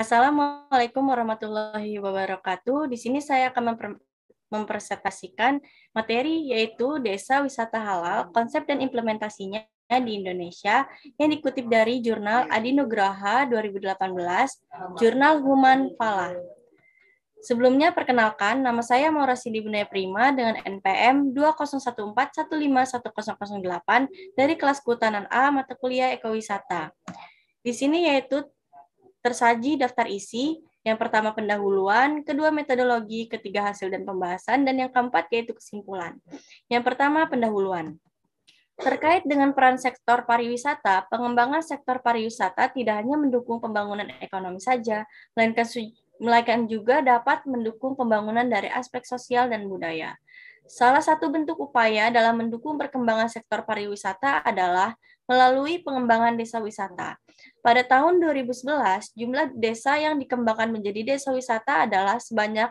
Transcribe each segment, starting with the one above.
Assalamualaikum warahmatullahi wabarakatuh. Di sini saya akan memper mempresentasikan materi yaitu Desa Wisata Halal, konsep dan implementasinya di Indonesia yang dikutip dari jurnal Adinugraha 2018, jurnal Human Fala. Sebelumnya perkenalkan, nama saya Maura Sidi Bunaya Prima dengan NPM 2014151008 dari kelas Kehutanan A mata kuliah Ekowisata. Di sini yaitu tersaji daftar isi, yang pertama pendahuluan, kedua metodologi, ketiga hasil dan pembahasan, dan yang keempat yaitu kesimpulan. Yang pertama pendahuluan. Terkait dengan peran sektor pariwisata, pengembangan sektor pariwisata tidak hanya mendukung pembangunan ekonomi saja, melainkan, melainkan juga dapat mendukung pembangunan dari aspek sosial dan budaya. Salah satu bentuk upaya dalam mendukung perkembangan sektor pariwisata adalah melalui pengembangan desa wisata. Pada tahun 2011, jumlah desa yang dikembangkan menjadi desa wisata adalah sebanyak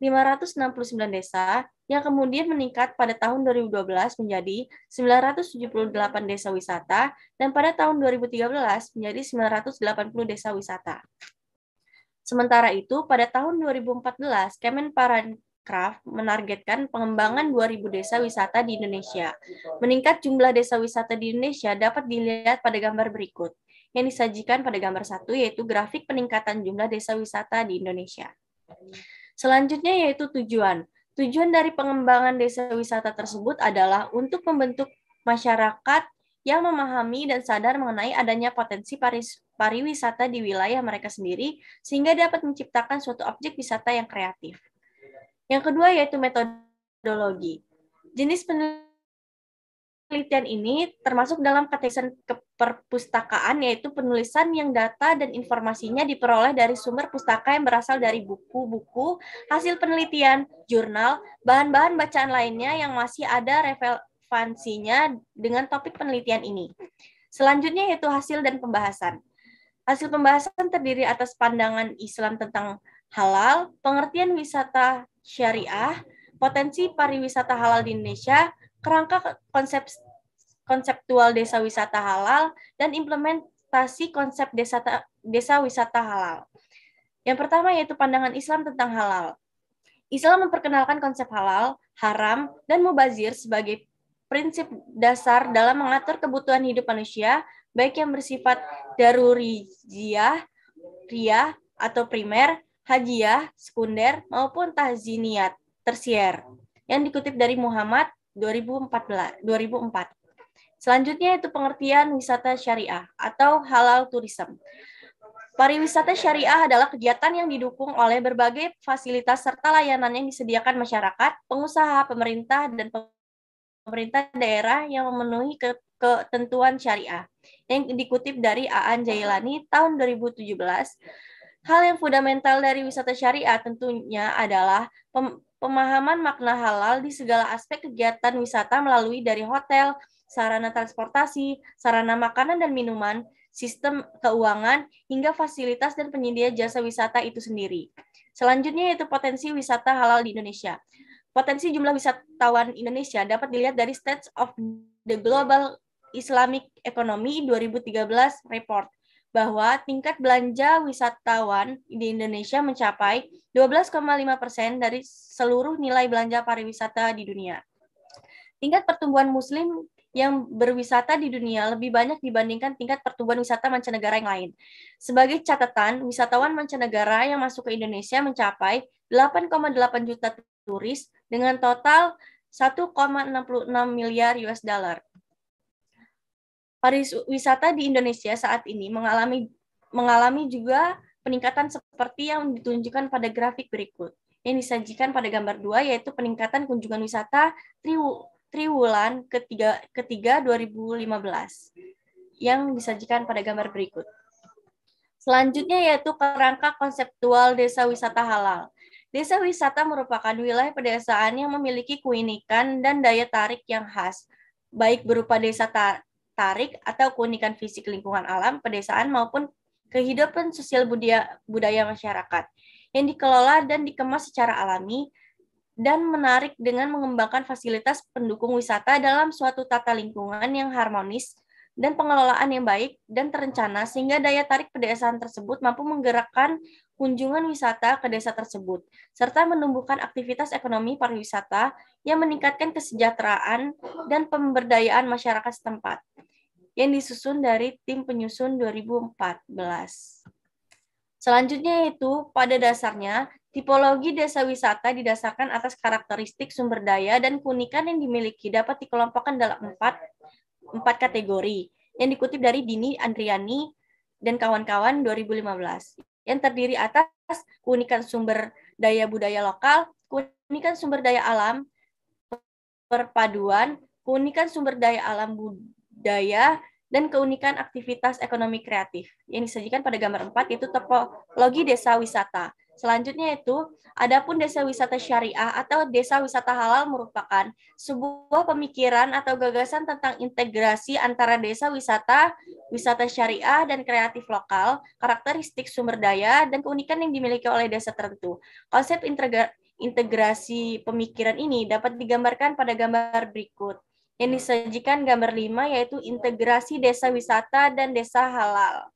569 desa yang kemudian meningkat pada tahun 2012 menjadi 978 desa wisata dan pada tahun 2013 menjadi 980 desa wisata. Sementara itu, pada tahun 2014, Kemenparan Craft menargetkan pengembangan 2.000 desa wisata di Indonesia. Meningkat jumlah desa wisata di Indonesia dapat dilihat pada gambar berikut, yang disajikan pada gambar satu yaitu grafik peningkatan jumlah desa wisata di Indonesia. Selanjutnya yaitu tujuan. Tujuan dari pengembangan desa wisata tersebut adalah untuk membentuk masyarakat yang memahami dan sadar mengenai adanya potensi paris, pariwisata di wilayah mereka sendiri, sehingga dapat menciptakan suatu objek wisata yang kreatif. Yang kedua yaitu metodologi. Jenis penelitian ini termasuk dalam kategori keperpustakaan yaitu penulisan yang data dan informasinya diperoleh dari sumber pustaka yang berasal dari buku-buku, hasil penelitian, jurnal, bahan-bahan bacaan lainnya yang masih ada relevansinya dengan topik penelitian ini. Selanjutnya yaitu hasil dan pembahasan. Hasil pembahasan terdiri atas pandangan Islam tentang halal, pengertian wisata syariah, potensi pariwisata halal di Indonesia, kerangka konsep konseptual desa wisata halal, dan implementasi konsep desa, desa wisata halal. Yang pertama yaitu pandangan Islam tentang halal. Islam memperkenalkan konsep halal, haram, dan mubazir sebagai prinsip dasar dalam mengatur kebutuhan hidup manusia, baik yang bersifat daruriyah, riyah, atau primer, Hajiyah sekunder maupun tahziniyat tersier yang dikutip dari Muhammad 2014 2004. Selanjutnya itu pengertian wisata syariah atau halal tourism. Pariwisata syariah adalah kegiatan yang didukung oleh berbagai fasilitas serta layanan yang disediakan masyarakat, pengusaha, pemerintah, dan pemerintah daerah yang memenuhi ketentuan syariah. Yang dikutip dari Aan Jailani tahun 2017 Hal yang fundamental dari wisata syariah tentunya adalah pemahaman makna halal di segala aspek kegiatan wisata melalui dari hotel, sarana transportasi, sarana makanan dan minuman, sistem keuangan, hingga fasilitas dan penyedia jasa wisata itu sendiri. Selanjutnya yaitu potensi wisata halal di Indonesia. Potensi jumlah wisatawan Indonesia dapat dilihat dari States of the Global Islamic Economy 2013 Report bahwa tingkat belanja wisatawan di Indonesia mencapai 12,5 persen dari seluruh nilai belanja pariwisata di dunia. Tingkat pertumbuhan Muslim yang berwisata di dunia lebih banyak dibandingkan tingkat pertumbuhan wisata mancanegara yang lain. Sebagai catatan, wisatawan mancanegara yang masuk ke Indonesia mencapai 8,8 juta turis dengan total 1,66 miliar US dollar pariwisata di Indonesia saat ini mengalami mengalami juga peningkatan seperti yang ditunjukkan pada grafik berikut yang disajikan pada gambar dua yaitu peningkatan kunjungan wisata triwu, triwulan ketiga, ketiga 2015 yang disajikan pada gambar berikut. Selanjutnya yaitu kerangka konseptual desa wisata halal. Desa wisata merupakan wilayah pedesaan yang memiliki keunikan dan daya tarik yang khas, baik berupa desa tarik atau keunikan fisik lingkungan alam, pedesaan maupun kehidupan sosial budaya, budaya masyarakat yang dikelola dan dikemas secara alami dan menarik dengan mengembangkan fasilitas pendukung wisata dalam suatu tata lingkungan yang harmonis dan pengelolaan yang baik dan terencana sehingga daya tarik pedesaan tersebut mampu menggerakkan kunjungan wisata ke desa tersebut serta menumbuhkan aktivitas ekonomi pariwisata yang meningkatkan kesejahteraan dan pemberdayaan masyarakat setempat yang disusun dari tim penyusun 2014. Selanjutnya itu pada dasarnya, tipologi desa wisata didasarkan atas karakteristik sumber daya dan keunikan yang dimiliki dapat dikelompokkan dalam empat, empat kategori, yang dikutip dari Dini Andriani dan kawan-kawan 2015, yang terdiri atas keunikan sumber daya budaya lokal, keunikan sumber daya alam, perpaduan, keunikan sumber daya alam bud daya dan keunikan aktivitas ekonomi kreatif yang disajikan pada gambar 4 yaitu topologi desa wisata. Selanjutnya itu, adapun desa wisata syariah atau desa wisata halal merupakan sebuah pemikiran atau gagasan tentang integrasi antara desa wisata, wisata syariah, dan kreatif lokal, karakteristik sumber daya, dan keunikan yang dimiliki oleh desa tertentu. Konsep integrasi pemikiran ini dapat digambarkan pada gambar berikut yang disajikan gambar 5 yaitu integrasi desa wisata dan desa halal.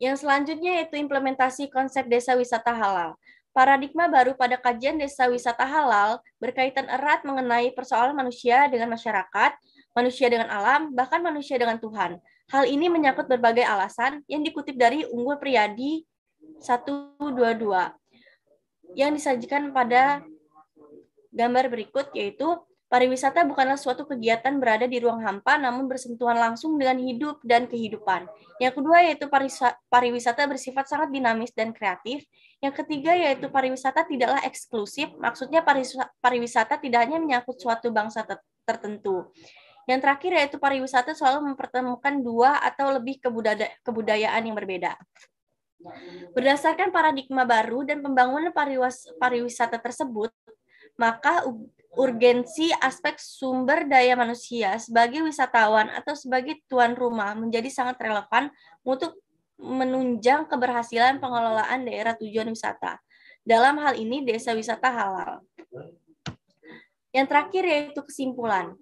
Yang selanjutnya yaitu implementasi konsep desa wisata halal. Paradigma baru pada kajian desa wisata halal berkaitan erat mengenai persoalan manusia dengan masyarakat, manusia dengan alam, bahkan manusia dengan Tuhan. Hal ini menyangkut berbagai alasan yang dikutip dari Unggul Priyadi 122 yang disajikan pada gambar berikut yaitu Pariwisata bukanlah suatu kegiatan berada di ruang hampa, namun bersentuhan langsung dengan hidup dan kehidupan. Yang kedua yaitu pariwisata bersifat sangat dinamis dan kreatif. Yang ketiga yaitu pariwisata tidaklah eksklusif, maksudnya pariwisata tidak hanya menyangkut suatu bangsa tertentu. Yang terakhir yaitu pariwisata selalu mempertemukan dua atau lebih kebudayaan yang berbeda. Berdasarkan paradigma baru dan pembangunan pariwisata tersebut, maka urgensi aspek sumber daya manusia sebagai wisatawan atau sebagai tuan rumah menjadi sangat relevan untuk menunjang keberhasilan pengelolaan daerah tujuan wisata. Dalam hal ini desa wisata halal. Yang terakhir yaitu kesimpulan.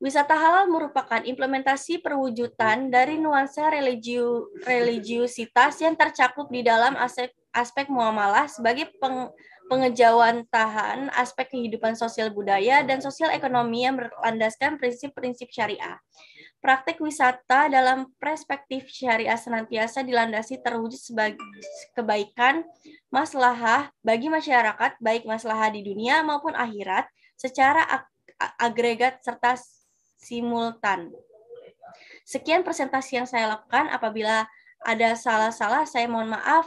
Wisata halal merupakan implementasi perwujudan dari nuansa religiu, religiusitas yang tercakup di dalam aspek, aspek muamalah sebagai peng, pengejauhan tahan aspek kehidupan sosial budaya dan sosial ekonomi yang berlandaskan prinsip-prinsip syariah. Praktik wisata dalam perspektif syariah senantiasa dilandasi terwujud sebagai kebaikan, maslahah bagi masyarakat, baik maslahah di dunia maupun akhirat, secara agregat serta simultan. Sekian presentasi yang saya lakukan. Apabila ada salah-salah, saya mohon maaf.